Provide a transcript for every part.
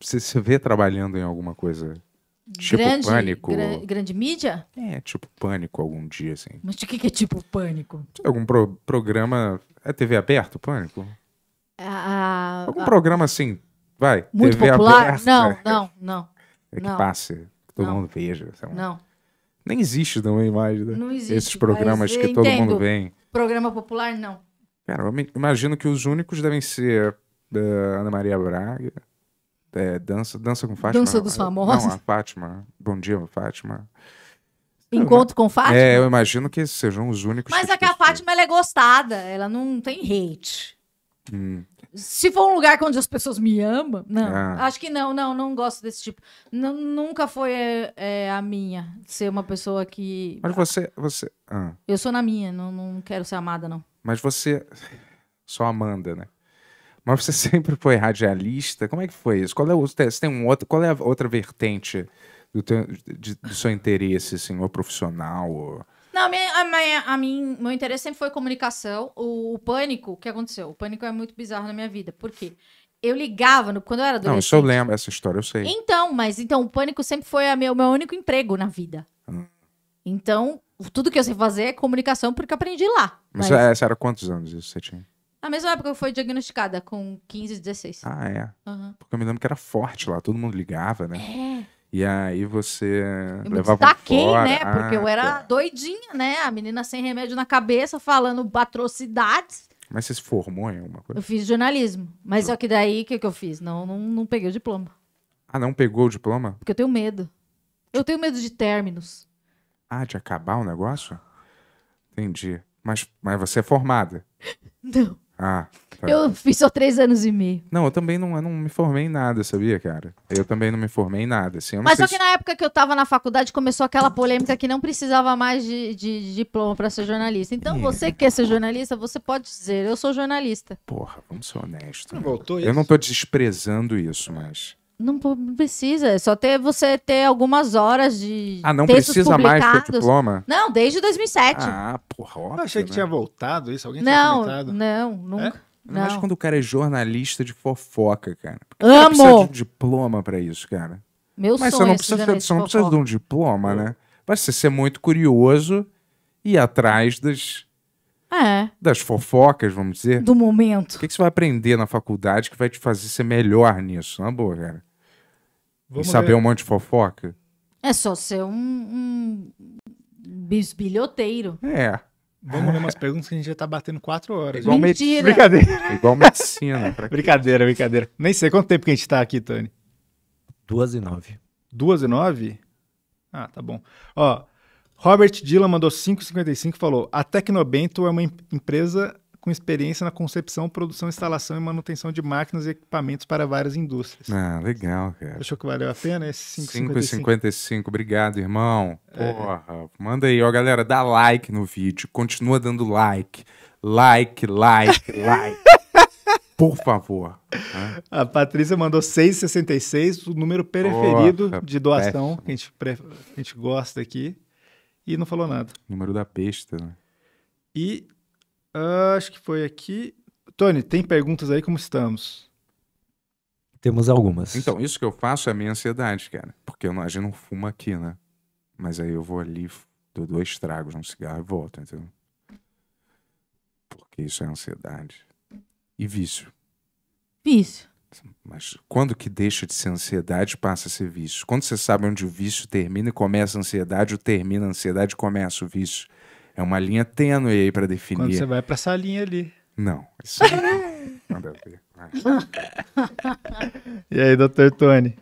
Você se vê trabalhando em alguma coisa Tipo grande, pânico. Gra grande mídia? É, tipo pânico algum dia, assim. Mas o que, que é tipo pânico? Algum pro programa. É TV aberto, pânico? algum programa assim, vai. Muito TV popular? Aberta, não, não, não. É que não, passe, que todo não, mundo veja. Não. não. Nem existe também mais, né? Não existe. Esses programas que todo mundo vem. Programa popular, não. Cara, eu imagino que os únicos devem ser da eh, Ana Maria Braga. É, dança, dança com Fátima. Dança dos é, famosos. Não, a Fátima. Bom dia, Fátima. Encontro com Fátima? É, eu imagino que esses sejam os únicos. Mas é que a Fátima ela é gostada, ela não tem hate. Hum. Se for um lugar onde as pessoas me amam, não. Ah. Acho que não, não, não gosto desse tipo. nunca foi é, é, a minha ser uma pessoa que. Mas você. você ah. Eu sou na minha, não, não quero ser amada, não. Mas você. Só Amanda, né? Mas você sempre foi radialista? Como é que foi isso? Qual é o, você tem um outro, qual é a outra vertente do, teu, de, do seu interesse, assim, ou profissional? Ou... Não, a minha, a minha, a minha, meu interesse sempre foi comunicação. O, o pânico, o que aconteceu? O pânico é muito bizarro na minha vida. Por quê? eu ligava no, quando eu era adolescente. Não, isso eu lembro, essa história eu sei. Então, mas então o pânico sempre foi o meu, meu único emprego na vida. Hum. Então, tudo que eu sei fazer é comunicação porque eu aprendi lá. Mas, mas... essa é, era quantos anos isso você tinha? Na mesma época eu fui diagnosticada, com 15, 16. Ah, é. Uhum. Porque eu me lembro que era forte lá, todo mundo ligava, né? É. E aí você eu levava destaquei, né? Porque ah, eu era pô. Tá. doidinha, né? A menina sem remédio na cabeça, falando atrocidades. Mas você se formou em alguma coisa? Eu fiz jornalismo. Mas só é que daí, o que, que eu fiz? Não, não, não peguei o diploma. Ah, não pegou o diploma? Porque eu tenho medo. Eu tenho medo de términos. Ah, de acabar o negócio? Entendi. Mas, mas você é formada? Não. Ah. Tá. Eu fiz só três anos e meio. Não, eu também não, eu não me formei em nada, sabia, cara? Eu também não me formei em nada. Assim, Mas só que se... na época que eu tava na faculdade começou aquela polêmica que não precisava mais de, de, de diploma para ser jornalista. Então é. você que quer ser jornalista, você pode dizer, eu sou jornalista. Porra, vamos ser honestos. Não voltou isso? Eu não tô desprezando isso, mas... Não precisa, é só ter você ter algumas horas de. Ah, não precisa publicados. mais ter diploma? Não, desde 2007. Ah, porra. Óbvio, eu achei que né? tinha voltado isso, alguém não, tinha voltado. Não, nunca. É? Não. Mas quando o cara é jornalista de fofoca, cara. Porque Amo! Precisa de um diploma pra isso, cara. Meu Mas sonho você não é precisa, você não precisa de um diploma, né? Basta ser muito curioso e ir atrás das. É. Das fofocas, vamos dizer. Do momento. O que, que você vai aprender na faculdade que vai te fazer ser melhor nisso? Na boa, cara. Vamos e saber ver. um monte de fofoca? É só ser um, um bisbilhoteiro. É. Vamos ver umas perguntas que a gente já tá batendo quatro horas. É igual Mentira. Me... Brincadeira. É igual medicina. brincadeira, brincadeira. Nem sei quanto tempo que a gente tá aqui, Tony. Duas e nove. Duas e nove? Ah, tá bom. Ó, Robert Dilla mandou 5,55 e falou: A Tecnobento é uma empresa com experiência na concepção, produção, instalação e manutenção de máquinas e equipamentos para várias indústrias. Ah, legal, cara. Achou que valeu a pena esse 5,55? Obrigado, irmão. É. Porra, é. manda aí, ó, galera, dá like no vídeo, continua dando like. Like, like, like. Por favor. Né? A Patrícia mandou 6,66, o número preferido Porra, de doação que a, gente pre... que a gente gosta aqui. E não falou nada. Número da besta, né? E Uh, acho que foi aqui. Tony, tem perguntas aí? Como estamos? Temos algumas. Então, isso que eu faço é a minha ansiedade, cara. Porque eu não, a gente não fuma aqui, né? Mas aí eu vou ali, dou dois tragos num cigarro e volto, entendeu? Porque isso é ansiedade. E vício. Vício. Mas quando que deixa de ser ansiedade passa a ser vício? Quando você sabe onde o vício termina e começa a ansiedade, ou termina a ansiedade e começa o vício? É uma linha tênue aí para definir. Quando você vai para essa linha ali. Não, isso não ver. e aí, doutor Tony?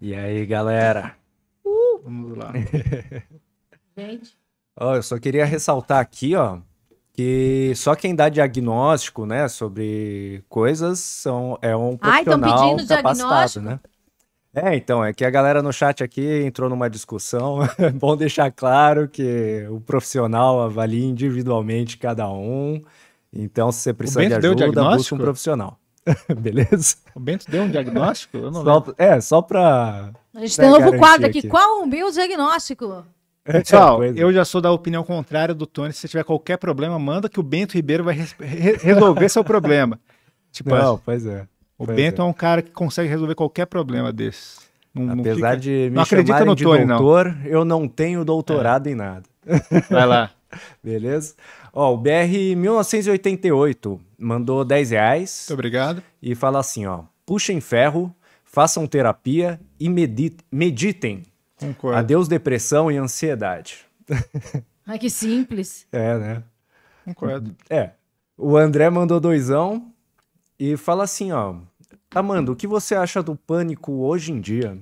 E aí, galera? Uh! Vamos lá. Gente. oh, eu só queria ressaltar aqui, ó, que só quem dá diagnóstico, né, sobre coisas são é um profissional Ai, pedindo capacitado, né? É, então, é que a galera no chat aqui entrou numa discussão. É bom deixar claro que o profissional avalia individualmente cada um. Então, se você precisar de ajuda, busca um profissional. Beleza? O Bento deu um diagnóstico? Eu não só, É, só pra. A gente tem um novo quadro aqui. aqui. Qual o meu diagnóstico? É, Pessoal, é, eu já sou da opinião contrária do Tony. Se tiver qualquer problema, manda que o Bento Ribeiro vai re resolver seu problema. Tipo, não, assim. pois é. O pois Bento é. é. um cara que consegue resolver qualquer problema desse. Não, Apesar não fica... de me não acredita no Tony, doutor, não. eu não tenho doutorado é. em nada. Vai lá. Beleza? Ó, o BR1988 mandou 10 reais. Muito obrigado. E fala assim, ó. Puxem ferro, façam terapia e medite, meditem. Concordo. Adeus depressão e ansiedade. Ai, que simples. É, né? Concordo. É. O André mandou doisão e fala assim, ó. Amanda, o que você acha do pânico hoje em dia?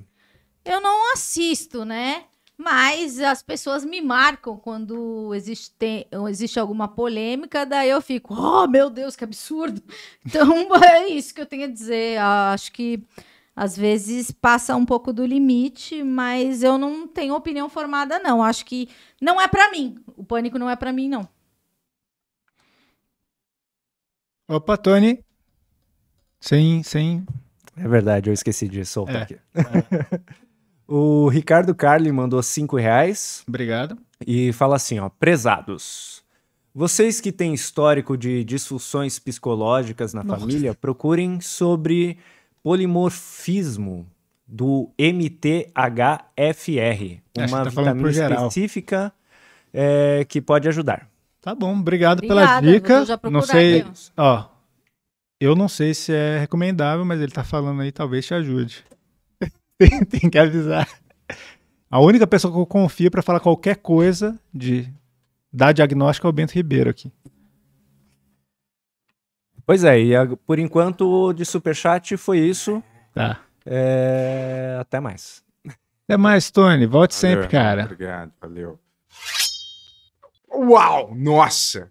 Eu não assisto, né? Mas as pessoas me marcam quando existe, existe alguma polêmica, daí eu fico, oh meu Deus, que absurdo! Então é isso que eu tenho a dizer. Ah, acho que às vezes passa um pouco do limite, mas eu não tenho opinião formada, não. Acho que não é para mim. O pânico não é para mim, não. Opa, Tony. Sim, sim. É verdade, eu esqueci de soltar é. aqui. É. o Ricardo Carli mandou cinco reais. Obrigado. E fala assim, ó, prezados. Vocês que têm histórico de disfunções psicológicas na Nossa. família, procurem sobre polimorfismo do MTHFR, uma tá vitamina específica é, que pode ajudar. Tá bom, obrigado Obrigada, dica dicas. Não sei, ó, eu não sei se é recomendável, mas ele tá falando aí, talvez te ajude. Tem que avisar. A única pessoa que eu confio para falar qualquer coisa de dar diagnóstico é o Bento Ribeiro aqui. Pois é, e a, por enquanto de superchat foi isso. Tá. É, até mais. Até mais, Tony. Volte valeu, sempre, cara. Obrigado, valeu. Uau! Nossa!